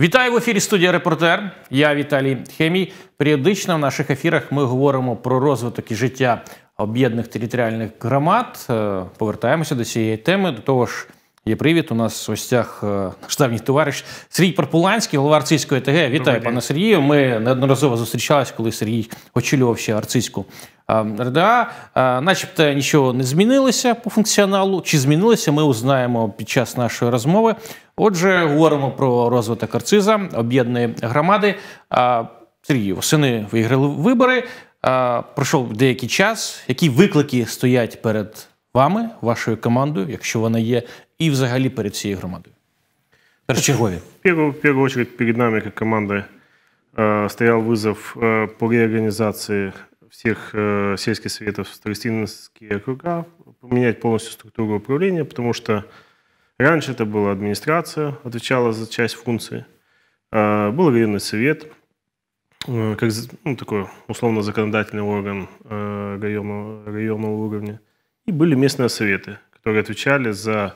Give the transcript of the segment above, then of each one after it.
Вітаю в ефірі студія Репортер. Я Віталій Хемій. Періодично в наших ефірах ми говоримо про розвиток і життя об'єднаних територіальних громад. Е, повертаємося до цієї теми. До того ж, Є привіт! у нас в гостях е, наш давній товариш Сергій Парпуланський, голова Арцизької ТГ. Вітаю, Добре. пане Сергію. Ми неодноразово зустрічалися, коли Сергій очолював ще Арцизьку ем, РДА. Е, начебто нічого не змінилося по функціоналу. Чи змінилося, ми узнаємо під час нашої розмови. Отже, говоримо про розвиток Арциза, об'єднаної громади. Е, Сергію, сини виграли вибори. Пройшов деякий час. Які виклики стоять перед вами, вашою командою, якщо вона є, і взагалі перед всією громадою? Першочергові. В первую, в первую очередь перед нами, как командой, э, стоял вызов по реорганизации всех э, сельских советов в Старостинские округа, поменять полностью структуру управления, потому что раньше это была администрация, отвечала за часть функций, э, был районный совет, э, ну, такой условно законодательный орган районного, районного уровня, и были местные советы, которые отвечали за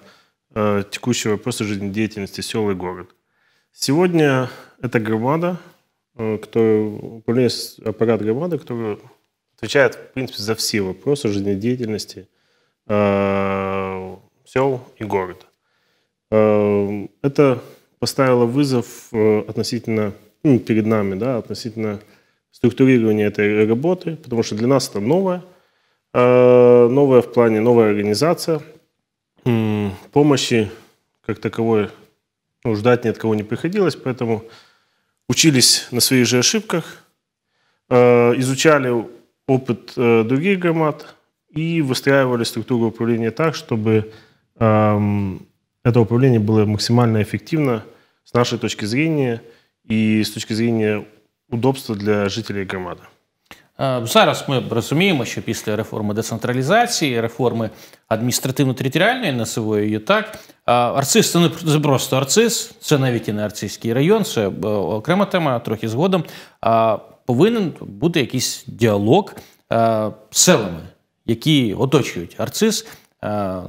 э, текущие вопросы жизнедеятельности сел и город. Сегодня это громада, э, которая, управление аппарат громады, который отвечает, в принципе, за все вопросы жизнедеятельности э, сел и города. Э, это поставило вызов э, относительно ну, перед нами, да, относительно структурирования этой работы, потому что для нас это новое – Э, новая в плане, новая организация, помощи как таковой ну, ждать ни от кого не приходилось, поэтому учились на своих же ошибках, э, изучали опыт э, других громад и выстраивали структуру управления так, чтобы эм, это управление было максимально эффективно с нашей точки зрения и с точки зрения удобства для жителей громады. Е, зараз ми розуміємо, що після реформи децентралізації, реформи адміністративно-територіальної насивої її так. Е, Арцис це не просто арциз, це навіть і не арцизький район, це е, окрема тема, трохи згодом. Повинен бути якийсь діалог з селами, які оточують арциз.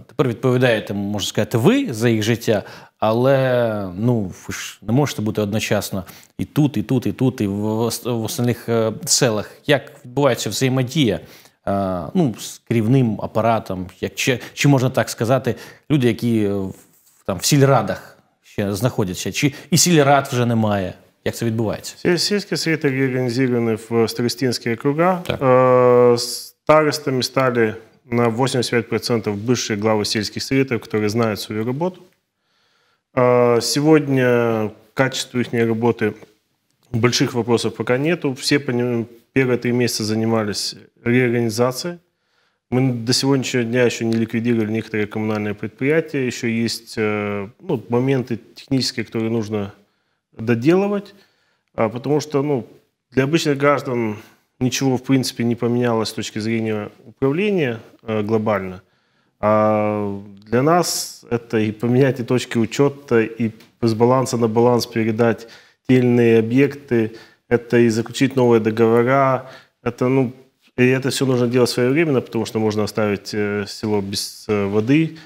Тепер відповідаєте, можна сказати, ви за їх життя, але ну ви ж не можете бути одночасно і тут, і тут, і тут, і в, в основних е, селах. Як відбувається взаємодія? Е, ну, з керівним апаратом, як чи, чи можна так сказати, люди, які там в сільрадах ще знаходяться, чи і сільрад вже немає. Як це відбувається? Сільські світи реорганізовані в старостинські округа. Так. Е, старостами стали на 85% бывшие глави сільських советов, которые знають свою роботу. А, сегодня качеству их работы больших вопросов пока нету. Все первые три месяца занимались реорганизацией. Мы до сегодняшнего дня еще не ликвидировали некоторые коммунальные предприятия. Еще есть э, ну, моменты технические, которые нужно доделывать, а, потому что ну, для обычных граждан ничего в принципе не поменялось с точки зрения управления э, глобально – а для нас это и поменять и точки учета, и с баланса на баланс передать те или иные объекты, это и заключить новые договора, это, ну, и это все нужно делать своевременно, потому что можно оставить э, село без э, воды,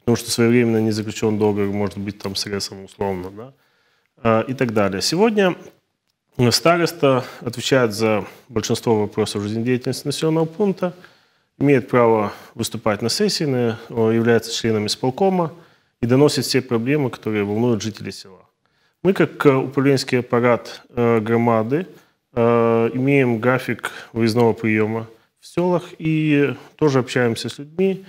потому что своевременно не заключен договор, может быть, там с РЭСом условно, да, а, и так далее. Сегодня староста отвечает за большинство вопросов жизнедеятельности населенного пункта – имеет право выступать на сессии, является членами исполкома и доносит все проблемы, которые волнуют жителей села. Мы, как э, управленческий аппарат э, громады, э, имеем график выездного приема в селах и тоже общаемся с людьми,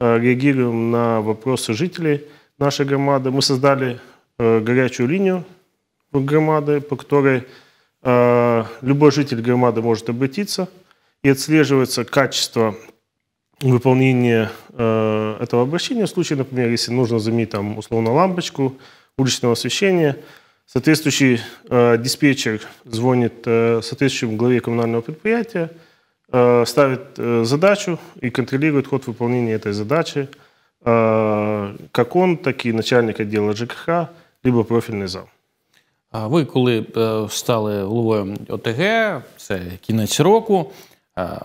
реагируем на вопросы жителей нашей громады. Мы создали горячую линию громады, по которой любой житель громады может обратиться и отслеживается качество выполнение э, этого обращения. В случае, например, если нужно заменить там условно лампочку уличного освещения, соответствующий э, диспетчер звонит э, соответствующему главе коммунального предприятия, ставит задачу и контролирует ход выполнения этой задачи, как он, так и начальник отдела ЖКХ, либо профильный зал. А Ви коли стали головою ОТГ, це кінець року. А,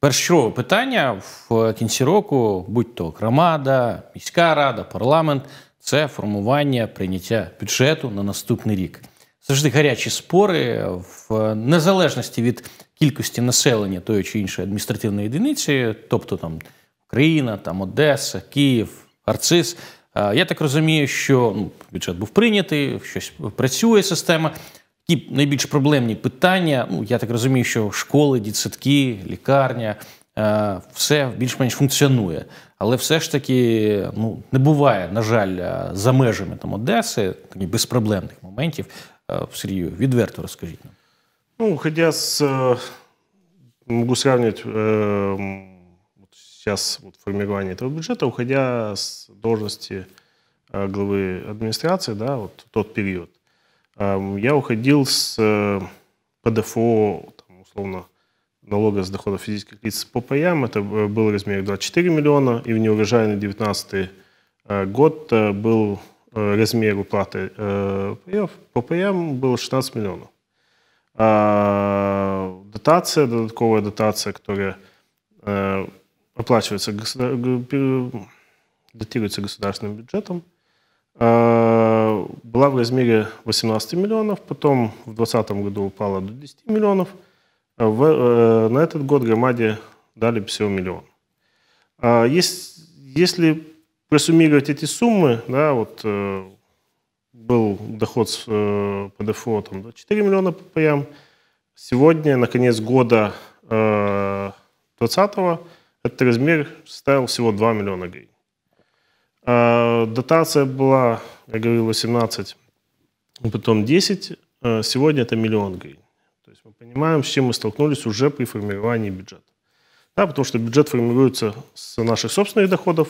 Першого питання в кінці року, будь-то громада, міська рада, парламент це формування прийняття бюджету на наступний рік. Завжди гарячі спори в незалежності від кількості населення тої чи іншої адміністративної одиниці, тобто там Україна, там Одеса, Київ, Арцис. Я так розумію, що ну, бюджет був прийнятий, щось працює система. Ті найбільш проблемні питання, ну я так розумію, що школи, дітсадки, лікарня е, все більш-менш функціонує, але все ж таки ну не буває, на жаль, е, за межами там Одеси таких безпроблемних моментів. Е, Сергію, відверто розкажіть нам. Ну, хотя с, могу сравнивать э, вот сейчас вот формирование этого бюджета, уходя с должности э, главы администрации, да, вот тот період. Я уходил с э, ПДФО, там, условно, налога с доходов физических лиц по паям. Это э, был размер 24 миллиона, и в неурожайный 2019 э, год был размер уплаты паев, по паям было 16 миллионов. А, дотация, додатковая дотация, которая оплачивается, дотируется государственным бюджетом, а, была в размере 18 миллионов, потом в 2020 году упала до 10 миллионов. В, э, на этот год громаде дали всего миллион. А есть, если просуммировать эти суммы, да, вот э, был доход с, э, по там, до 4 миллиона ППМ. сегодня, на конец года 20-го, э, этот размер составил всего 2 миллиона гривен. А дотация была я говорил 18, а потом 10, э, сегодня это миллион гривен. То есть мы понимаем, с чем мы столкнулись уже при формировании бюджета. Да, потому что бюджет формируется с наших собственных доходов,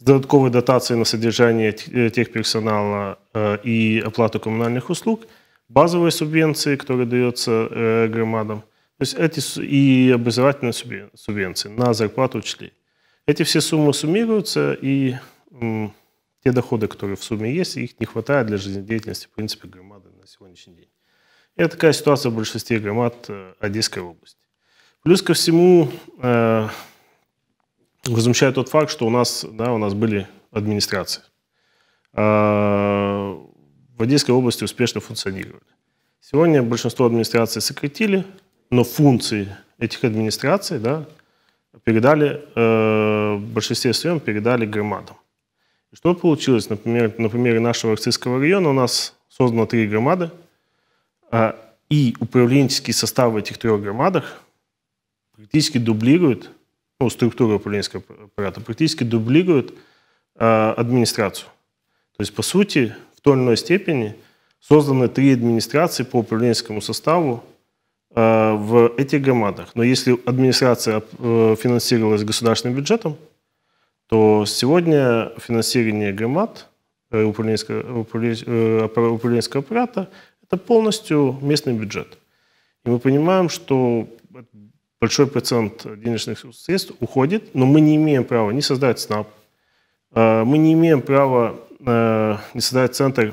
с додатковой дотацией на содержание э, тех персонала э, и оплату коммунальных услуг, базовые субвенции, которые даются громадам, то есть эти и образовательные субвенции на зарплату учителей. Эти все суммы суммируются и те доходы, которые в сумме есть, их не хватает для жизнедеятельности, в принципе, громады на сегодняшний день. И это такая ситуация в большинстве громад э, Одесской области. Плюс ко всему, э, возмущает тот факт, что у нас, да, у нас были администрации. Э, в Одесской области успешно функционировали. Сегодня большинство администраций сократили, но функции этих администраций да, передали, э, в большинстве своем передали громадам что получилось? Например, на примере нашего Арцизского района у нас создано три громады, а, и управленческие составы этих трех громадах практически дублируют, ну, структура управленческого аппарата практически дублирует а, администрацию. То есть, по сути, в той или иной степени созданы три администрации по управленческому составу а, в этих громадах. Но если администрация э, финансировалась государственным бюджетом, то сегодня финансирование ГМАТ, э, управленческого, управленческого э, аппарата – это полностью местный бюджет. И мы понимаем, что большой процент денежных средств уходит, но мы не имеем права не создать СНАП, э, мы не имеем права не создать центр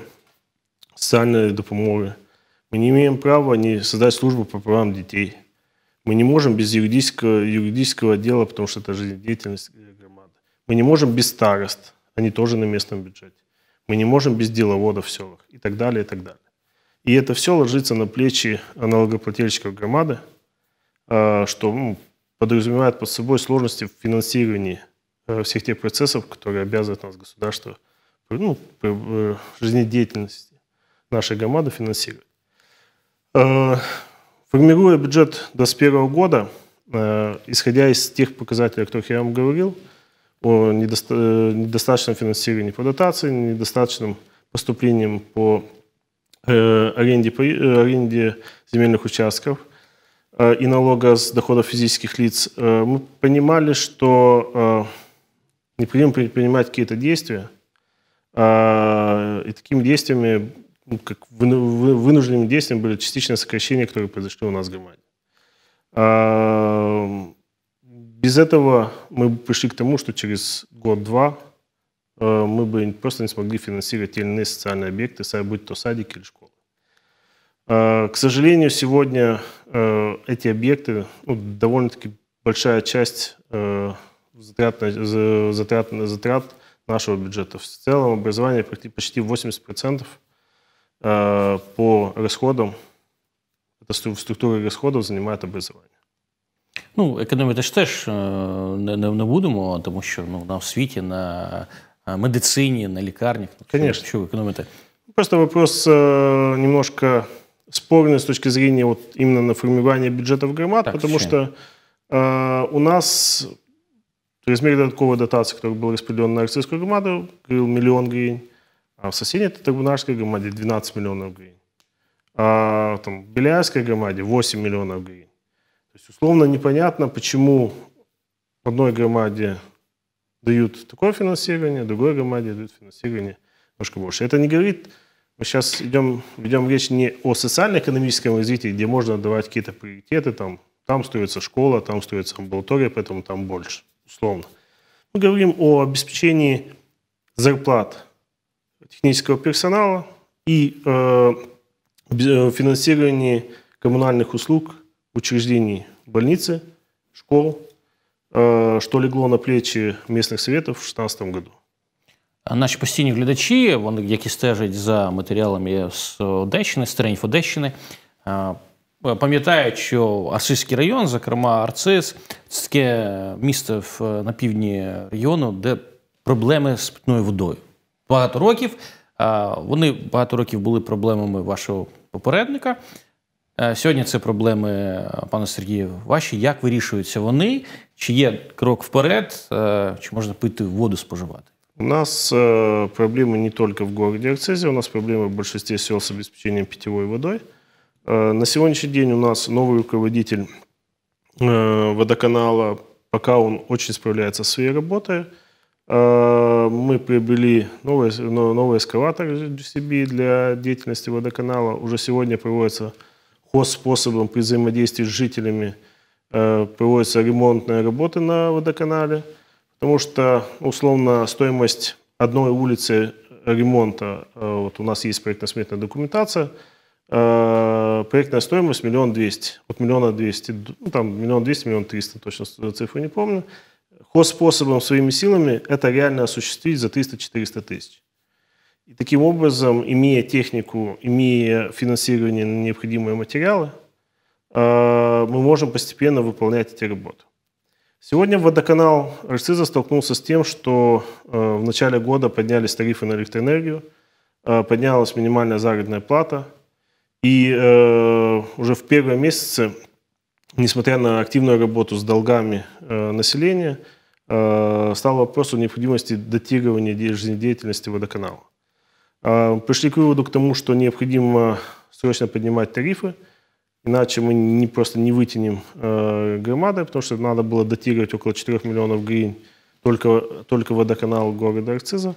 социальной допомоги, мы не имеем права не создать службу по правам детей. Мы не можем без юридического, юридического отдела, потому что это жизнедеятельность мы не можем без старост, они тоже на местном бюджете. Мы не можем без деловодов в селах и так далее, и так далее. И это все ложится на плечи налогоплательщиков громады, э, что ну, подразумевает под собой сложности в финансировании э, всех тех процессов, которые обязывают нас государство ну, э, жизнедеятельность нашей громады финансировать. Формируя бюджет до с первого года, исходя из тех показателей, о которых я вам говорил, по недоста э, недостаточному финансированию по дотации, недостаточным поступлением по э, аренде, по, э, аренде земельных участков э, и налога с доходов физических лиц, э, мы понимали, что э, необходимо предпринимать какие-то действия, э, и такими действиями, ну, как вынужденными действиями, были частичное сокращение, которое произошло у нас в Германии. Э, без этого мы бы пришли к тому, что через год-два э, мы бы просто не смогли финансировать те или иные социальные объекты, будь то садик или школа. Э, к сожалению, сегодня э, эти объекты, ну, довольно-таки большая часть затрат, затрат, затрат нашего бюджета. В целом образование почти 80% по расходам, это структура расходов занимает образование. Ну, економити ж теж не, не будемо, тому що ну, на освіті, на медицині, на лікарнях. Ну, Конечно. Что экономите? Просто вопрос э, немножко спорный с точки зрения вот именно на формирование бюджетов громад, так, потому что э, у нас размер додатковой дотации, который был распределен на Арцизскую громаду, был миллион гривен, а в соседней Татарбунарской громаде 12 миллионов гривен, а там, в Беляевской громаде 8 миллионов гривен. То есть условно непонятно, почему в одной громаде дают такое финансирование, в другой громаде дают финансирование немножко больше. Это не говорит, мы сейчас идем, ведем речь не о социально-экономическом развитии, где можно давать какие-то приоритеты, там, там строится школа, там строится амбулатория, поэтому там больше, условно. Мы говорим о обеспечении зарплат технического персонала и э, э финансировании коммунальных услуг учреждений больницы, школ, що э, легло на плечі місцевих советів в 2016 году. Наші постійні глядачі, вони які стежать за матеріалами з Одещини, з теренів Одещини, э, пам'ятають, що Арцизький район, зокрема Арцис, це таке місто э, на півдні району, де проблеми з питною водою. Багато років вони багато років були проблемами вашого попередника. Сьогодні це проблеми, пане Сергію, ваші. Як вирішуються вони? Чи є крок вперед, чи можна пити воду споживати? У нас э, проблемы не только в городе Арцизия, у нас проблемы в большинстве сел с обеспечением питьевой водой. Э, на сегодняшний день у нас новый руководитель э, водоканала, пока он очень справляется со своей работой. Э, мы приобрели новый, новый эскалатор для деятельности водоканала. Уже сегодня проводится по способам при взаимодействии с жителями э, проводятся ремонтные работы на водоканале, потому что, условно, стоимость одной улицы ремонта, э, вот у нас есть проектно-сметная документация, э, проектная стоимость миллион двести, от миллиона двести, ну, там миллион двести, миллион триста, точно цифру не помню. Хозспособом, своими силами это реально осуществить за 300-400 тысяч. И таким образом, имея технику, имея финансирование на необходимые материалы, э, мы можем постепенно выполнять эти работы. Сегодня водоканал Рыциза столкнулся с тем, что э, в начале года поднялись тарифы на электроэнергию, э, поднялась минимальная заработная плата, и уже в первом месяце, несмотря на активную работу с долгами населения, стал вопрос о необходимости датирования жизнедеятельности водоканала. А, пришли к выводу к тому, что необходимо срочно поднимать тарифы, иначе мы не, просто не вытянем э, громады, потому что надо было датировать около 4 миллионов гривен только, только водоканал города акциза. Э,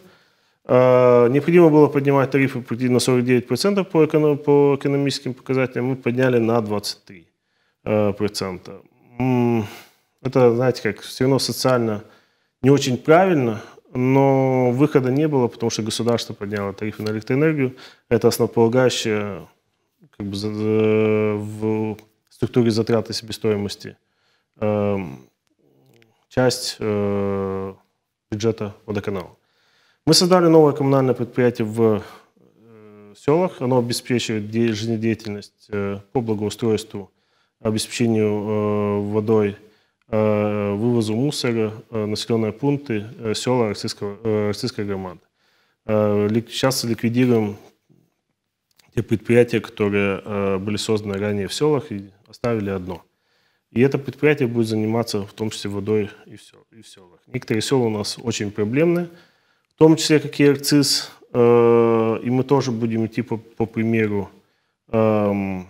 а, необходимо было поднимать тарифы на 49% по, эконом, по экономическим показателям, мы подняли на 23%. Э, процента. Это, знаете, как все равно социально не очень правильно, но выхода не было, потому что государство подняло тарифы на электроэнергию. Это основополагающее как бы, в структуре затраты себестоимости эм, часть э, бюджета водоканала. Мы создали новое коммунальное предприятие в э, селах. Оно обеспечивает жизнедеятельность э, по благоустройству, обеспечению водой – вывозу мусора населенные пункты, села российского, российской громады. Сейчас ликвидируем те предприятия, которые были созданы ранее в селах и оставили одно. И это предприятие будет заниматься в том числе водой и в селах. Некоторые села у нас очень проблемные, в том числе, как и акциз, и мы тоже будем идти по, по примеру эм,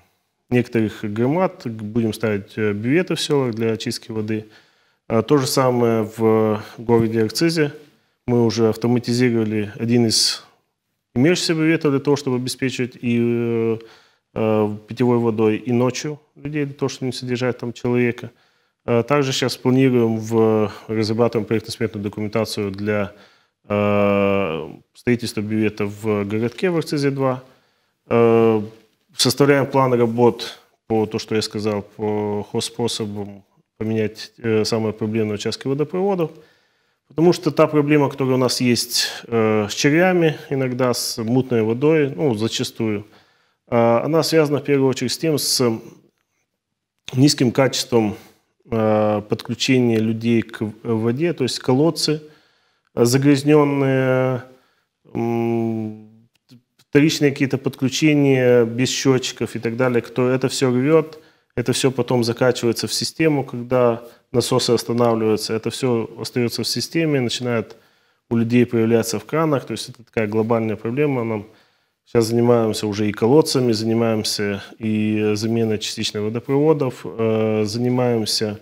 некоторых громад будем ставить э, бюветы в селах для очистки воды. А, то же самое в городе Арцизе. Мы уже автоматизировали один из имеющихся бюветов для того, чтобы обеспечить и э, э, питьевой водой, и ночью людей, для того, чтобы не содержать там человека. А, также сейчас планируем, в, разрабатываем проектно-сметную документацию для строительства бювета в городке в Арцизе-2. Составляем план работ по то, что я сказал, по способам поменять э, самые проблемные участки водопроводов. Потому что та проблема, которая у нас есть э, с червями, иногда с мутной водой, ну, зачастую, э, она связана в первую очередь с тем, с низким качеством э, подключения людей к воде, то есть колодцы э, загрязненные, э, вторичные какие-то подключения без счетчиков и так далее, кто это все рвет, это все потом закачивается в систему, когда насосы останавливаются, это все остается в системе, начинает у людей появляться в кранах, то есть это такая глобальная проблема. Нам сейчас занимаемся уже и колодцами, занимаемся и э, заменой частичных водопроводов, э, занимаемся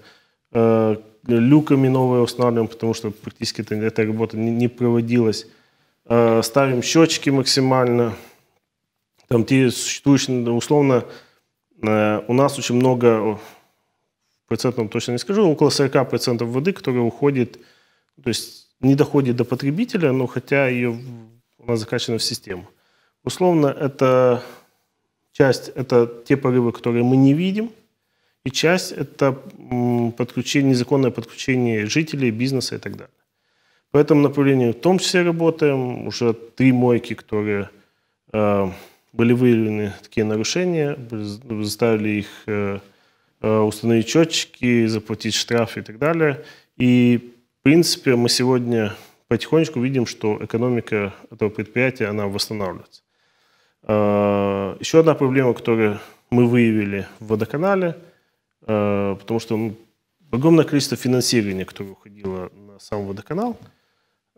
э, люками новые устанавливаем, потому что практически эта, работа не проводилась. Э, ставим счетчики максимально, там те существующие, ну, условно, э, у нас очень много, процентов точно не скажу, около 40% воды, которая уходит, то есть не доходит до потребителя, но хотя ее она закачана в систему. Условно, это часть – это те порывы, которые мы не видим, и часть – это подключение, незаконное подключение жителей, бизнеса и так далее по этому направлению в том числе работаем. Уже три мойки, которые э, были выявлены такие нарушения, заставили их э, э установить счетчики, заплатить штраф и так далее. И, в принципе, мы сегодня потихонечку видим, что экономика этого предприятия, она восстанавливается. Э, еще одна проблема, которую мы выявили в водоканале, э, потому что ну, огромное количество финансирования, которое уходило на сам водоканал –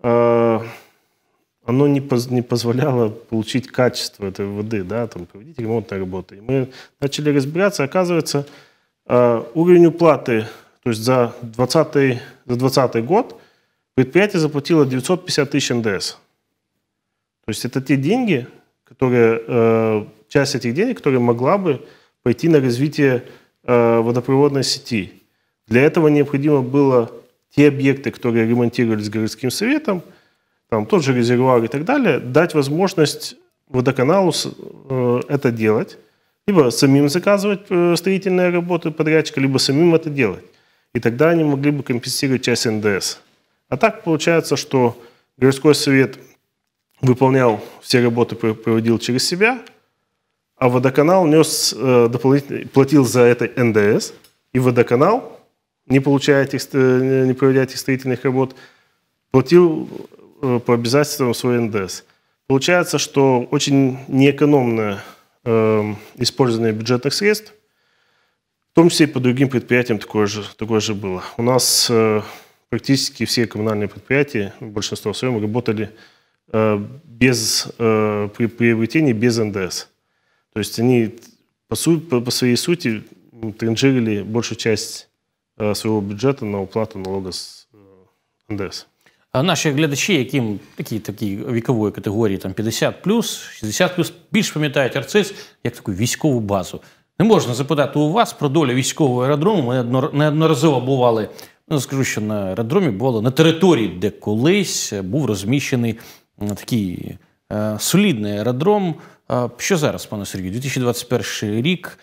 Э, оно не, поз, не позволяло получить качество этой воды, да, там, проводить ремонтные работы. И мы начали разбираться, оказывается, э, уровень уплаты, то есть за 2020 за 20 год предприятие заплатило 950 тысяч НДС. То есть это те деньги, которые, э, часть этих денег, которые могла бы пойти на развитие водопроводной сети. Для этого необходимо было те объекты, которые ремонтировались городским советом, там тот же резервуар и так далее, дать возможность водоканалу э, это делать, либо самим заказывать э, строительные работы подрядчика, либо самим это делать. И тогда они могли бы компенсировать часть НДС. А так получается, что городской совет выполнял все работы, проводил через себя, а водоканал нес э, дополнительно, платил за это НДС, и водоканал не получая этих, э, не проведя этих строительных работ, платил э, по обязательствам свой НДС. Получается, что очень неэкономное э, эм, использование бюджетных средств, в том числе и по другим предприятиям такое же, такое же было. У нас э, практически все коммунальные предприятия, большинство в своем, работали э, без, э, при приобретении без НДС. То есть они по, су, по своей сути транжирили большую часть Е, своего бюджета на уплату налога с е, НДС. А наші глядачі, яким такі такі вікової категорії, там 50 60 плюс, більш пам'ятають Арцис, як таку військову базу. Не можна запитати у вас про долю військового аеродрому. Ми неодноразово бували. Ну, скажу, що на аеродромі було на території, де колись був розміщений такий е, солідний аеродром. Що зараз, пане Сергію? 2021 рік.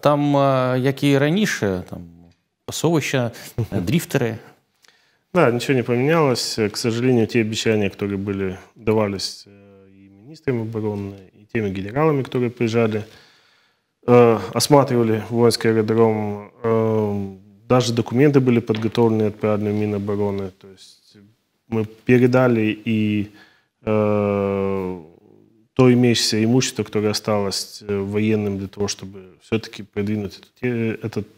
Там, е, як і раніше, там. пасовища, дрифтеры. Да, ничего не поменялось. К сожалению, те обещания, которые были, давались э, и министрам обороны, и теми генералами, которые приезжали, э, осматривали воинский аэродром. Э, даже документы были подготовлены и отправлены Минобороны. То есть мы передали и э, то имеющееся имущество, которое осталось военным для того, чтобы все-таки продвинуть этот, этот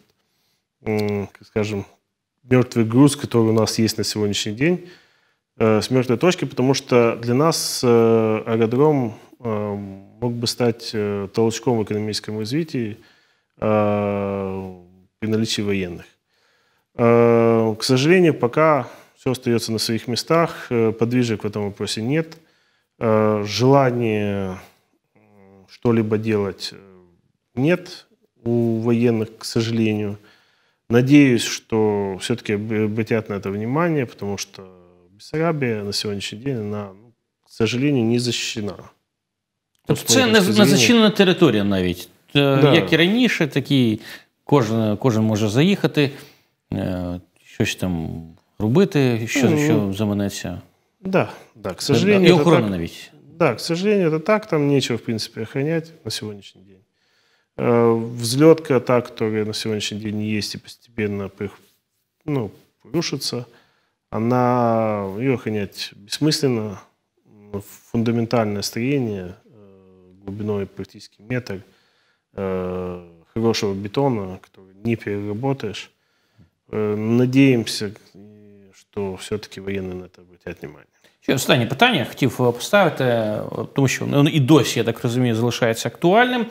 скажем, мертвый груз, который у нас есть на сегодняшний день, э, с мертвой точки, потому что для нас э, аэродром э, мог бы стать толчком в экономическом развитии при наличии военных. К сожалению, пока все остается на своих местах, подвижек в этом вопросе нет, желания что-либо делать нет у военных, к сожалению – Надеюсь, что все-таки обратят на это внимание, потому что Бессарабия на сегодняшний день, она, ну, к сожалению, не защищена. Тобто це не, не зачинена територія навіть. Э, да. Як і раніше, такі кожен, кожен може заїхати, е, щось там робити, що, ну, що ну. заманеться. Да, да, к сожалению, і охорона так, Да, к сожалению, это так, там нечего, в принципе, охранять на сегодняшний день. Э, Взлет кота, которая на сегодняшний день есть и постепенно ну, рушится, она, ее охранять бессмысленно. Фундаментальное строение э, глубиной практически метр э, хорошего бетона, который не переработаешь. надеемся, что все-таки военные на это обратят внимание. Ще останнє питання хотів поставити, тому що и до сих я так разумею, залишається актуальным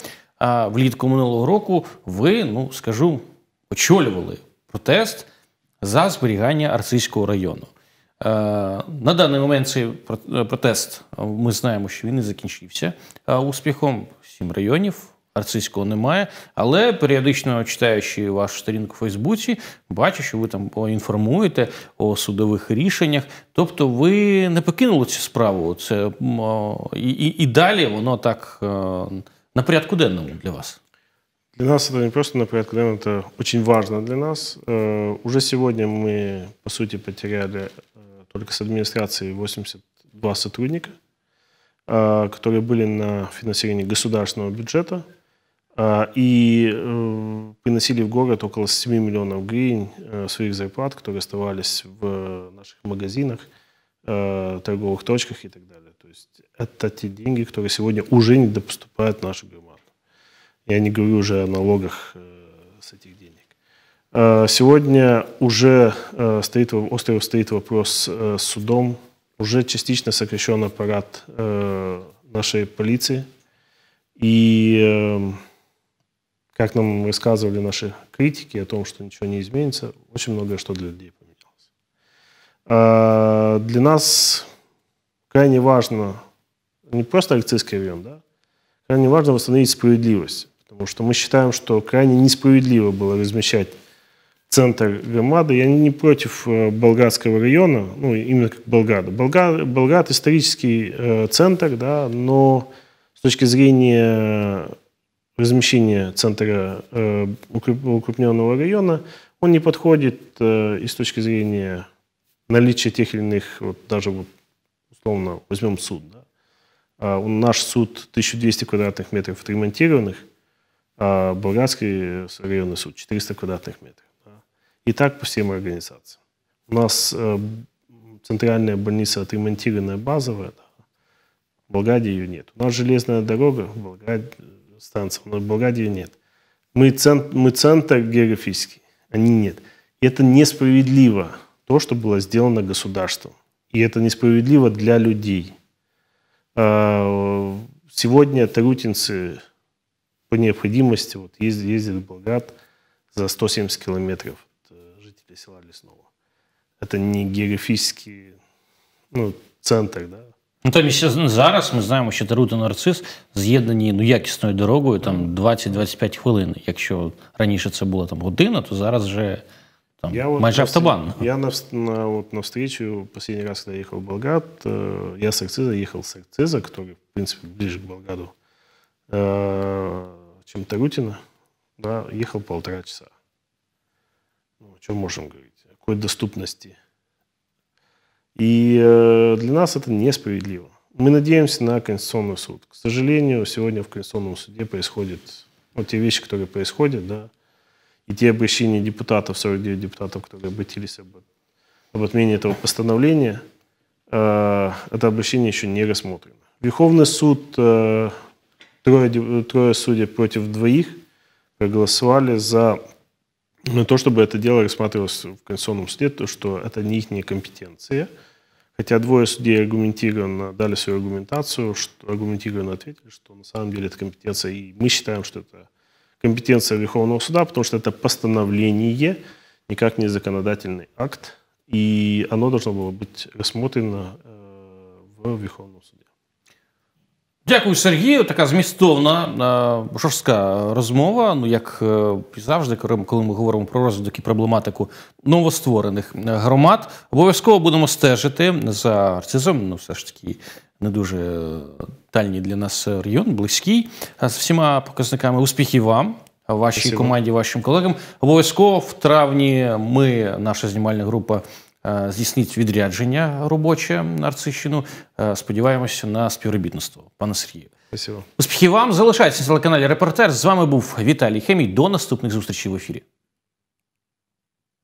А влітку минулого року ви, ну скажу, очолювали протест за зберігання Арсиського району. Е, на даний момент цей е, протест е, ми знаємо, що він не закінчився успіхом. Сім районів арцизького немає. Але періодично читаючи вашу сторінку в Фейсбуці, бачу, що ви там інформуєте о судових рішеннях. Тобто, ви не покинули цю справу. Це і, і, і далі воно так на порядку денному для вас? Для нас это не просто на порядку денному, это очень важно для нас. Э, уже сегодня мы, по сути, потеряли э, только с администрацией 82 сотрудника, э, которые были на финансировании государственного бюджета и приносили в город около 7 миллионов гривен своих зарплат, которые оставались в наших магазинах, торговых точках и так далее есть это те деньги, которые сегодня уже не поступают в нашу Германию. Я не говорю уже о налогах э, с этих денег. Э, сегодня уже э, стоит, остро стоит вопрос с судом. Уже частично сокращен аппарат нашей полиции. И эм, как нам рассказывали наши критики о том, что ничего не изменится, очень многое что для людей поменялось. Для нас крайне важно не просто алексейское время, да, крайне важно восстановить справедливость. Потому что мы считаем, что крайне несправедливо было размещать центр громады. Я не против э, болгарского района, ну, именно как Болграда. Болгар, Болград – исторический э, центр, да, но с точки зрения размещения центра э, укрупненного района, он не подходит э, и с точки зрения наличия тех или иных, вот, даже вот, условно, возьмем суд, да, а, Наш суд 1200 квадратных метров отремонтированных, а Болградский районный суд 400 квадратных метров. Да. И так по всем организациям. У нас э, центральная больница отремонтированная базовая, да. в Болгарии ее нет. У нас железная дорога, в Болграде, э, станция, но в Болгарии ее нет. Мы, цент, мы центр географический, а они нет. И это несправедливо, то, что было сделано государством. И это несправедливо для людей. А, сегодня тарутинцы по необходимости вот, ездят, в Болград за 170 километров от э, жителей села Лесного. Это не географический ну, центр, да, Ну, Там ще зараз мы знаем, що Тарути нарцис з'єднані ну, якісною дорогою там 20-25 хвилин. Якщо раніше це була там година, то зараз вже там, я вот матч на, автобан. Я на, на, вот, на встречу последний раз, когда ехал в Болгат. э, я с акциза ехал с акциза, который, в принципе, ближе к Болграду, э, чем Тарутина. Да, ехал полтора часа. Ну, о чем можем говорить? О какой доступности? И э, для нас это несправедливо. Мы надеемся на Конституционный суд. К сожалению, сегодня в Конституционном суде происходят вот ну, те вещи, которые происходят, да, и те обращения депутатов, 49 депутатов, которые обратились об, об отмене этого постановления, э, это обращение еще не рассмотрено. Верховный суд, э, трое, трое судей против двоих проголосовали за но ну, то, чтобы это дело рассматривалось в Конституционном суде, то, что это не их компетенция. Хотя двое судей аргументированно дали свою аргументацию, что аргументированно ответили, что на самом деле это компетенция, и мы считаем, что это компетенция Верховного суда, потому что это постановление, никак не законодательный акт, и оно должно было быть рассмотрено э, в Верховному суді. Дякую, Сергію. Така змістовна, э, жорстка розмова. Ну, як э, і завжди, коли ми говоримо про розвиток і проблематику новостворених е, громад, обов'язково будемо стежити за арцизом, ну все ж таки не дуже дальній для нас район, близький. А з всіма показниками успіхів вам. А вашій Спасибо. команді, вашим колегам обов'язково в травні ми, наша знімальна група, здійснить відрядження робоче на Арцищину. Сподіваємося на співробітництво, пане Сергію. Спасибо. Успіхів вам залишайтеся на телеканалі Репортер. З вами був Віталій Хемій. До наступних зустрічей в ефірі.